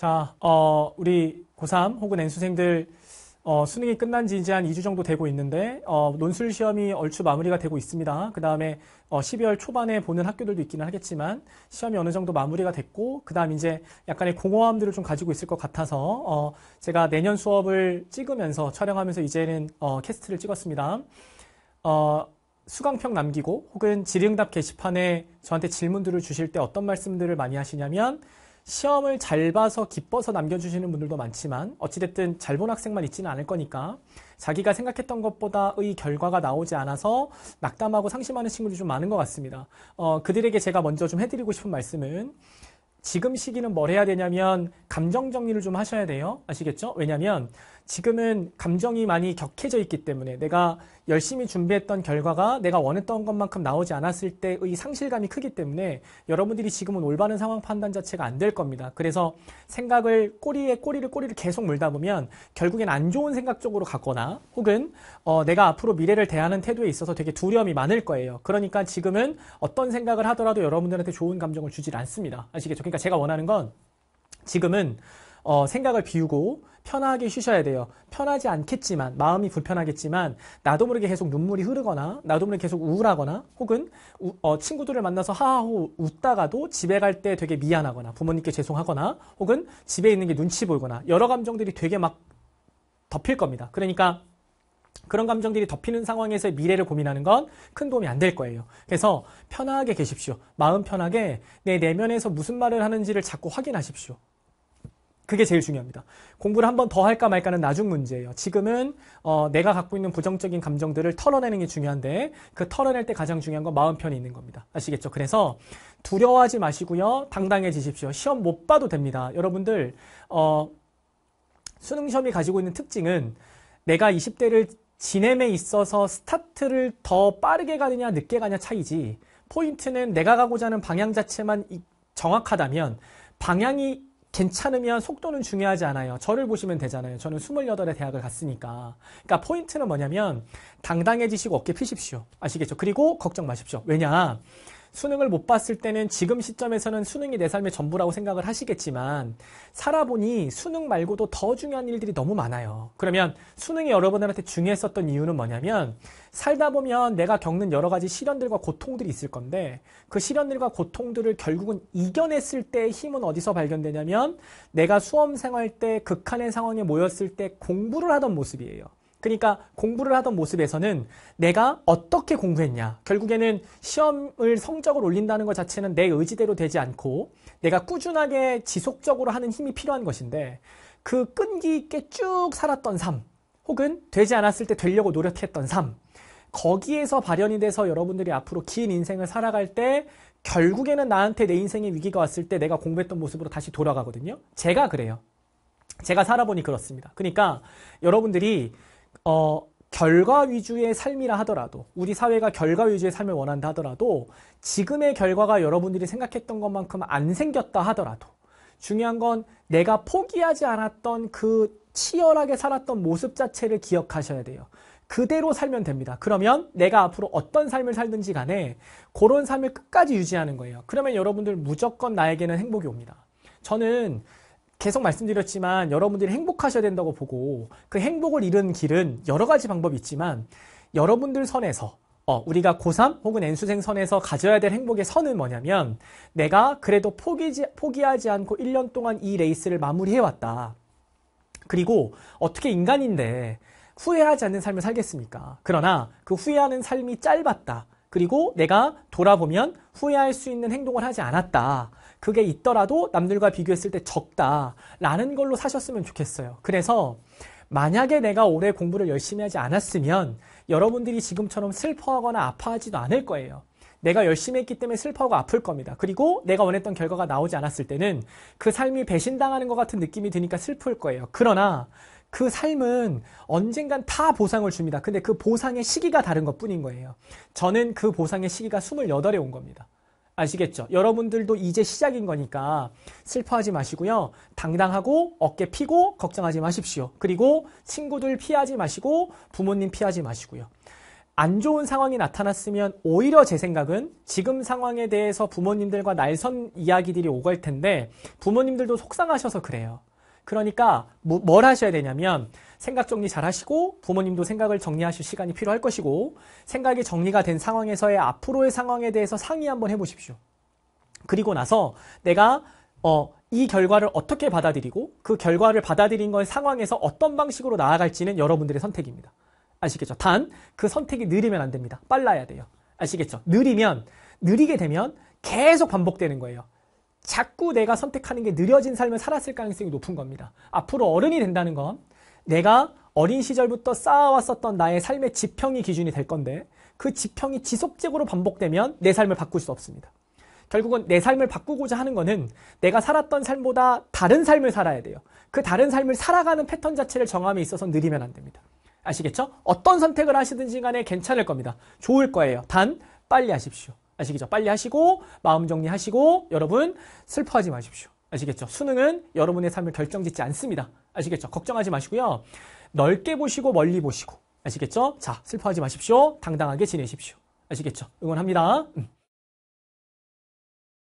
자, 어, 우리 고3 혹은 N수생들 어, 수능이 끝난 지 이제 한 2주 정도 되고 있는데 어, 논술 시험이 얼추 마무리가 되고 있습니다. 그 다음에 어, 12월 초반에 보는 학교들도 있기는 하겠지만 시험이 어느 정도 마무리가 됐고 그 다음 이제 약간의 공허함들을 좀 가지고 있을 것 같아서 어, 제가 내년 수업을 찍으면서 촬영하면서 이제는 어, 캐스트를 찍었습니다. 어, 수강평 남기고 혹은 질의응답 게시판에 저한테 질문들을 주실 때 어떤 말씀들을 많이 하시냐면 시험을 잘 봐서 기뻐서 남겨주시는 분들도 많지만 어찌됐든 잘 본 학생만 있지는 않을 거니까 자기가 생각했던 것보다의 결과가 나오지 않아서 낙담하고 상심하는 친구들이 좀 많은 것 같습니다. 어, 그들에게 제가 먼저 좀 해드리고 싶은 말씀은 지금 시기는 뭘 해야 되냐면 감정 정리를 좀 하셔야 돼요. 아시겠죠? 왜냐면 지금은 감정이 많이 격해져 있기 때문에 내가 열심히 준비했던 결과가 내가 원했던 것만큼 나오지 않았을 때의 상실감이 크기 때문에 여러분들이 지금은 올바른 상황 판단 자체가 안 될 겁니다. 그래서 생각을 꼬리에 꼬리를 꼬리를 계속 물다 보면 결국엔 안 좋은 생각 쪽으로 갔거나 혹은 어 내가 앞으로 미래를 대하는 태도에 있어서 되게 두려움이 많을 거예요. 그러니까 지금은 어떤 생각을 하더라도 여러분들한테 좋은 감정을 주질 않습니다. 아시겠죠? 그러니까 제가 원하는 건 지금은 어, 생각을 비우고 편하게 쉬셔야 돼요. 편하지 않겠지만 마음이 불편하겠지만 나도 모르게 계속 눈물이 흐르거나 나도 모르게 계속 우울하거나 혹은 우, 어, 친구들을 만나서 하하호 웃다가도 집에 갈 때 되게 미안하거나 부모님께 죄송하거나 혹은 집에 있는 게 눈치 보이거나 여러 감정들이 되게 막 덮일 겁니다. 그러니까 그런 감정들이 덮이는 상황에서의 미래를 고민하는 건 큰 도움이 안 될 거예요. 그래서 편하게 계십시오. 마음 편하게 내 내면에서 무슨 말을 하는지를 자꾸 확인하십시오. 그게 제일 중요합니다. 공부를 한 번 더 할까 말까는 나중 문제예요. 지금은 어, 내가 갖고 있는 부정적인 감정들을 털어내는 게 중요한데 그 털어낼 때 가장 중요한 건 마음 편이 있는 겁니다. 아시겠죠? 그래서 두려워하지 마시고요. 당당해지십시오. 시험 못 봐도 됩니다. 여러분들 어, 수능 시험이 가지고 있는 특징은 내가 20대를 지냄에 있어서 스타트를 더 빠르게 가느냐 늦게 가냐 차이지 포인트는 내가 가고자 하는 방향 자체만 정확하다면 방향이 괜찮으면 속도는 중요하지 않아요. 저를 보시면 되잖아요. 저는 28에 대학을 갔으니까. 그러니까 포인트는 뭐냐면 당당해지시고 어깨 펴십시오 아시겠죠? 그리고 걱정 마십시오. 왜냐? 수능을 못 봤을 때는 지금 시점에서는 수능이 내 삶의 전부라고 생각을 하시겠지만 살아보니 수능 말고도 더 중요한 일들이 너무 많아요. 그러면 수능이 여러분들한테 중요했었던 이유는 뭐냐면 살다 보면 내가 겪는 여러 가지 시련들과 고통들이 있을 건데 그 시련들과 고통들을 결국은 이겨냈을 때의 힘은 어디서 발견되냐면 내가 수험 생활 때 극한의 상황에 모였을 때 공부를 하던 모습이에요. 그러니까 공부를 하던 모습에서는 내가 어떻게 공부했냐. 결국에는 시험을 성적을 올린다는 것 자체는 내 의지대로 되지 않고 내가 꾸준하게 지속적으로 하는 힘이 필요한 것인데 그 끈기 있게 쭉 살았던 삶 혹은 되지 않았을 때 되려고 노력했던 삶 거기에서 발현이 돼서 여러분들이 앞으로 긴 인생을 살아갈 때 결국에는 나한테 내 인생의 위기가 왔을 때 내가 공부했던 모습으로 다시 돌아가거든요. 제가 그래요. 제가 살아보니 그렇습니다. 그러니까 여러분들이 어, 결과 위주의 삶이라 하더라도 우리 사회가 결과 위주의 삶을 원한다 하더라도 지금의 결과가 여러분들이 생각했던 것만큼 안 생겼다 하더라도 중요한 건 내가 포기하지 않았던 그 치열하게 살았던 모습 자체를 기억하셔야 돼요. 그대로 살면 됩니다. 그러면 내가 앞으로 어떤 삶을 살든지 간에 그런 삶을 끝까지 유지하는 거예요. 그러면 여러분들 무조건 나에게는 행복이 옵니다. 저는 계속 말씀드렸지만 여러분들이 행복하셔야 된다고 보고 그 행복을 이루 길은 여러 가지 방법이 있지만 여러분들 선에서 어, 우리가 고3 혹은 N수생 선에서 가져야 될 행복의 선은 뭐냐면 내가 그래도 포기지, 포기하지 않고 1년 동안 이 레이스를 마무리해왔다. 그리고 어떻게 인간인데 후회하지 않는 삶을 살겠습니까? 그러나 그 후회하는 삶이 짧았다. 그리고 내가 돌아보면 후회할 수 있는 행동을 하지 않았다. 그게 있더라도 남들과 비교했을 때 적다라는 걸로 사셨으면 좋겠어요. 그래서 만약에 내가 올해 공부를 열심히 하지 않았으면 여러분들이 지금처럼 슬퍼하거나 아파하지도 않을 거예요. 내가 열심히 했기 때문에 슬퍼하고 아플 겁니다. 그리고 내가 원했던 결과가 나오지 않았을 때는 그 삶이 배신당하는 것 같은 느낌이 드니까 슬플 거예요. 그러나 그 삶은 언젠간 다 보상을 줍니다. 근데 그 보상의 시기가 다른 것 뿐인 거예요. 저는 그 보상의 시기가 28에 온 겁니다. 아시겠죠? 여러분들도 이제 시작인 거니까 슬퍼하지 마시고요. 당당하고 어깨 피고 걱정하지 마십시오. 그리고 친구들 피하지 마시고 부모님 피하지 마시고요. 안 좋은 상황이 나타났으면 오히려 제 생각은 지금 상황에 대해서 부모님들과 날선 이야기들이 오갈 텐데 부모님들도 속상하셔서 그래요. 그러니까 뭐, 뭘 하셔야 되냐면 생각 정리 잘 하시고 부모님도 생각을 정리하실 시간이 필요할 것이고 생각이 정리가 된 상황에서의 앞으로의 상황에 대해서 상의 한번 해보십시오. 그리고 나서 내가 어, 이 결과를 어떻게 받아들이고 그 결과를 받아들인 걸 상황에서 어떤 방식으로 나아갈지는 여러분들의 선택입니다. 아시겠죠? 단 그 선택이 느리면 안 됩니다. 빨라야 돼요. 아시겠죠? 느리면 느리게 되면 계속 반복되는 거예요. 자꾸 내가 선택하는 게 느려진 삶을 살았을 가능성이 높은 겁니다. 앞으로 어른이 된다는 건 내가 어린 시절부터 쌓아왔었던 나의 삶의 지평이 기준이 될 건데 그 지평이 지속적으로 반복되면 내 삶을 바꿀 수 없습니다. 결국은 내 삶을 바꾸고자 하는 거는 내가 살았던 삶보다 다른 삶을 살아야 돼요. 그 다른 삶을 살아가는 패턴 자체를 정함에 있어서 느리면 안 됩니다. 아시겠죠? 어떤 선택을 하시든지 간에 괜찮을 겁니다. 좋을 거예요. 단, 빨리 하십시오. 아시겠죠? 빨리 하시고, 마음 정리하시고, 여러분, 슬퍼하지 마십시오. 아시겠죠? 수능은 여러분의 삶을 결정짓지 않습니다. 아시겠죠? 걱정하지 마시고요. 넓게 보시고 멀리 보시고 아시겠죠? 자, 슬퍼하지 마십시오. 당당하게 지내십시오. 아시겠죠? 응원합니다. 음.